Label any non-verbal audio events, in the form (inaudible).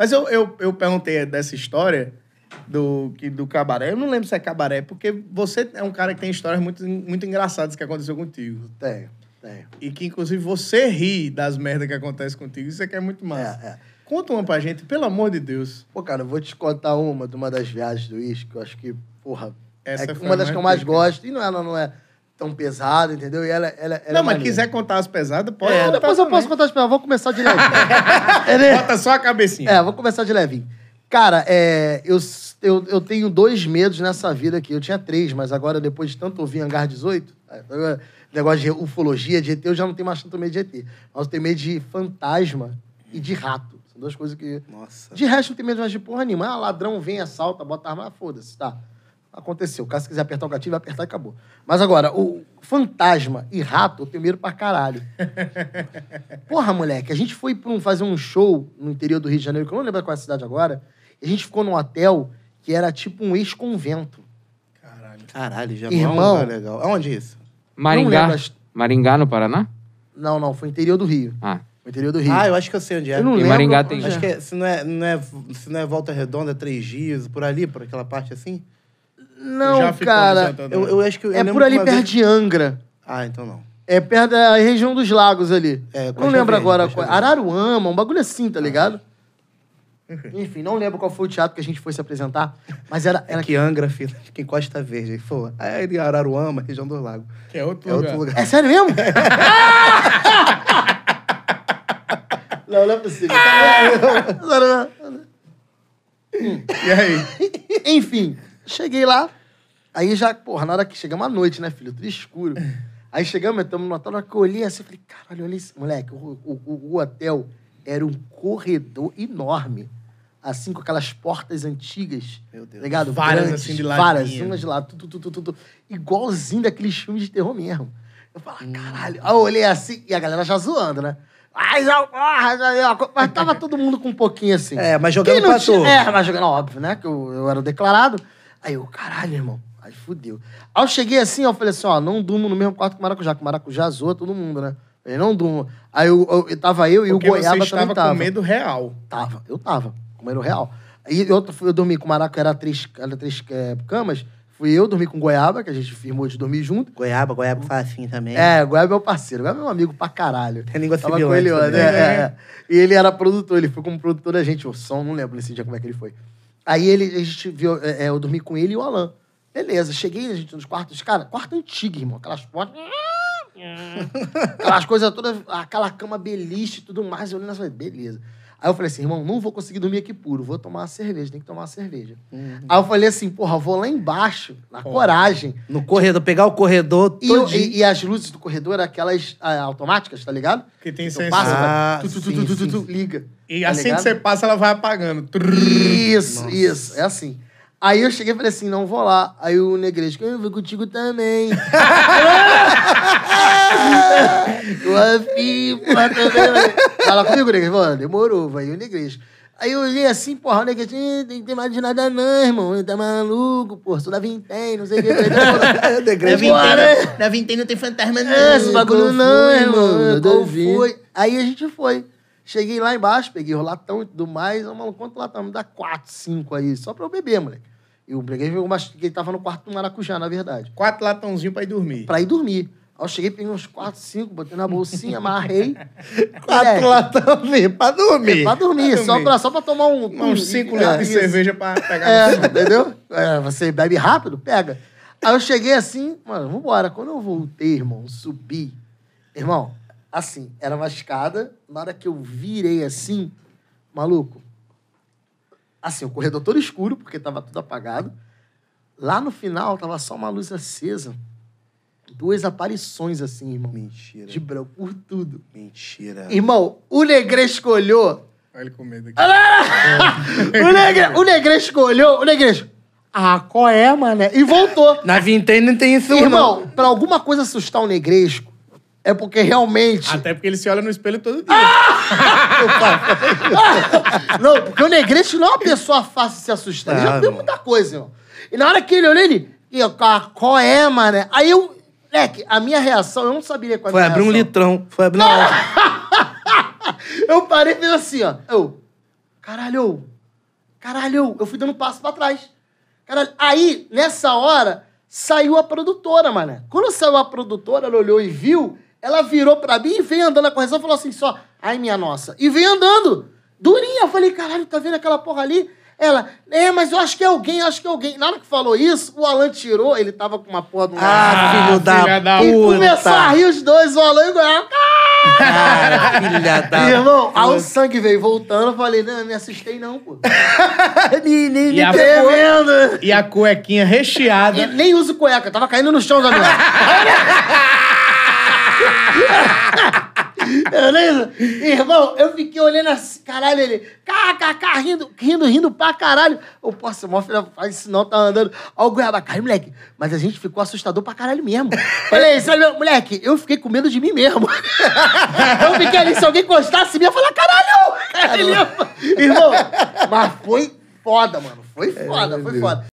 Mas eu, eu, eu perguntei dessa história do, do cabaré. Eu não lembro se é cabaré, porque você é um cara que tem histórias muito, muito engraçadas que aconteceu contigo. tem tem E que, inclusive, você ri das merdas que acontecem contigo. Isso aqui é, é muito massa. É, é. Conta uma pra gente, pelo amor de Deus. Pô, cara, eu vou te contar uma de uma das viagens do uísque. Eu acho que, porra, Essa é uma das que eu mais gosto. E não, ela é, não é tão pesado, entendeu? E ela, ela, ela é não, é mas maneira. quiser contar as pesadas, pode. É, depois eu posso contar as pesadas. Vou começar de leve. (laughs) É, né? Bota só a cabecinha. É, vou começar de leve. Cara, é, eu, eu, eu tenho dois medos nessa vida aqui. Eu tinha três, mas agora, depois de tanto ouvir angar 18, é, negócio de ufologia, de ET, eu já não tenho mais tanto medo de ET. Mas eu tenho medo de fantasma e de rato. São duas coisas que. Nossa. De resto, não tenho medo mais de porra nenhuma. Ah, ladrão vem, assalta, bota arma, foda-se, tá? Aconteceu. O cara, se quiser apertar o gatilho, vai apertar e acabou. Mas agora, o fantasma e rato, eu tenho medo pra caralho. (laughs) Porra, moleque, a gente foi um, fazer um show no interior do Rio de Janeiro, que eu não lembro qual é a cidade agora, e a gente ficou num hotel que era tipo um ex-convento. Caralho. Caralho, já é Irmão, é legal. Aonde é isso? Maringá. Maringá, no Paraná? Não, não, foi interior do Rio. Ah. Foi interior do Rio. Ah, eu acho que eu sei onde é. Eu não lembro, Maringá tem. Acho que é, se, não é, não é, se não é Volta Redonda, é Três Dias, por ali, por aquela parte assim. Não, cara. Eu, eu acho que eu é por ali perto vez- de Angra. Ah, então não. É perto da região dos lagos ali. É, não lembro Verde, agora. qual- Araruama, um bagulho assim, tá ah. ligado? Enfim, não lembro qual foi o teatro que a gente foi se apresentar, mas era, era É que Angra filha. (laughs) Que em Costa Verde. Aí é de Araruama, região dos lagos. Que é outro É lugar. outro lugar. É sério mesmo? (laughs) não, não é possível. (laughs) E aí? Enfim, Cheguei lá, aí já, porra, na hora que chegamos à noite, né, filho? Tudo escuro. (laughs) Aí chegamos, entramos no hotel, na hora que eu olhei assim, eu falei, caralho, olha isso, moleque, o, o, o, hotel era um corredor enorme. Assim, com aquelas portas antigas. Meu Deus. Ligado? Várias, Grandes, assim, de lado. Várias, umas de lado, tudo, tudo, tudo, Igualzinho daqueles filmes de terror mesmo. Eu falo, ah, hum. caralho. Aí eu olhei assim, e a galera já zoando, né? Mas, mas tava (laughs) todo mundo com um pouquinho assim. É, mas jogando pra tinha... É, mas jogando, óbvio, né? Que eu, eu era o declarado. Aí eu, caralho, irmão. Aí fudeu. Aí eu cheguei assim, ó, eu falei assim, ó, não durmo no mesmo quarto que o maracujá, que o maracujá zoa todo mundo, né? Eu não durmo. Aí eu, eu, eu tava eu e Porque o goiaba você também tava. com medo real. Tava, eu tava com medo real. E eu, eu dormi com o maracujá, era três, era três é, camas. Fui eu dormir com goiaba, que a gente firmou de dormir junto. Goiaba, goiaba faz assim também. É, goiaba é meu parceiro, goiaba é meu amigo pra caralho. Tem língua Tava com ele, né? É, é. E ele era produtor, ele foi como produtor da gente, o som, não lembro nesse dia como é que ele foi. Aí ele, a gente viu, é, é, eu dormi com ele e o Alan. Beleza, cheguei a gente, nos quartos, cara, quarto antigo, irmão, aquelas portas. (laughs) aquelas coisas todas, aquela cama beliche e tudo mais. Eu olhei nessa beleza. Aí eu falei assim, irmão, não vou conseguir dormir aqui puro, vou tomar uma cerveja, tem que tomar uma cerveja. Uhum. Aí eu falei assim, porra, vou lá embaixo, na coragem. No corredor, pegar o corredor e, e, e, as luzes do corredor aquelas ah, automáticas, tá ligado? Que tem então sensação Passa, ah, tu, tu, tu, tu, liga. E tá assim ligado? que você passa, ela vai apagando. Isso, Nossa. isso, é assim. Aí eu cheguei e falei assim, não vou lá. Aí o negrejo, eu vou contigo também. (laughs) (laughs) eu Fala comigo, Negresco. Mano, ah, demorou, vai. o negrejo. Aí eu olhei assim, porra, o não tem mais de nada não, irmão. Ele tá maluco, porra. Sou da Vintém, não sei o que. Na (laughs) é, né? Vintém não tem fantasma é, não. É, esse bagulho não, irmão. Qual foi? Aí a gente foi. Cheguei lá embaixo, peguei o latão e tudo mais. É quanto latão? Me dá quatro, cinco aí, só pra eu beber, moleque. Eu peguei uma... Ele estava no quarto do maracujá, na verdade. Quatro latãozinho para ir dormir. Para ir dormir. Aí eu cheguei, peguei uns quatro, cinco, botei na bolsinha, amarrei. (laughs) quatro é, latãozinho para dormir. É, para dormir, pra só, dormir. Pra, só pra tomar um... um uns cinco litros de é cerveja para (laughs) pegar. É, entendeu? É, você bebe rápido, pega. Aí eu cheguei assim, mano, vambora. Quando eu voltei, irmão, subi. Irmão, assim, era uma escada. Na hora que eu virei assim, maluco, Assim, o corredor todo escuro, porque estava tudo apagado. Lá no final, tava só uma luz acesa. Duas aparições, assim, irmão. Mentira. De branco, por tudo. Mentira. Irmão, o Negresco olhou. Olha ele com medo aqui. (laughs) o, negre... o Negresco olhou. O Negresco. Ah, qual é, mané? E voltou. Na vintena não tem isso, Irmão, Irmão, pra alguma coisa assustar o Negresco, é porque realmente. Até porque ele se olha no espelho todo dia. (laughs) não, porque o Negrete não é uma pessoa fácil de se assustar. Ele já viu muita coisa, irmão. E na hora que ele olhou, ele. E eu, ah, qual é, mané? Aí eu. Leque, a minha reação, eu não sabia qual era. É foi abrir um litrão. Foi abrir um. (laughs) eu parei e fiz assim, ó. Eu. Caralho. Caralho. Eu fui dando um passo pra trás. Caralho. Aí, nessa hora, saiu a produtora, mané. Quando saiu a produtora, ela olhou e viu. Ela virou para mim e veio andando a correção e falou assim só, ai minha nossa. E veio andando, durinha. Eu falei, caralho, tá vendo aquela porra ali? Ela, é, mas eu acho que é alguém, acho que é alguém. Na hora que falou isso, o Alan tirou, ele tava com uma porra de um. Ah, filho da, filha da e puta. começou a rir os dois, o Alan e o Goiás. Cara, filha da. (laughs) Irmão, aí o sangue veio voltando, eu falei, não, me assustei não, pô. (laughs) nem nem e me tremendo. E a cuequinha recheada. E nem uso cueca, tava caindo no chão da (laughs) beleza Irmão, eu fiquei olhando assim, caralho, ele, kkk, rindo, rindo, rindo pra caralho. Eu, posso, o filho faz isso não, tá andando. Ó o goiaba, cara, moleque. Mas a gente ficou assustador pra caralho mesmo. Falei, sabe, moleque, eu fiquei com medo de mim mesmo. (laughs) eu fiquei ali, se alguém gostasse, ia falar, caralho! Ele ia... Irmão, mas foi foda, mano. Foi foda, é, foi Deus. foda.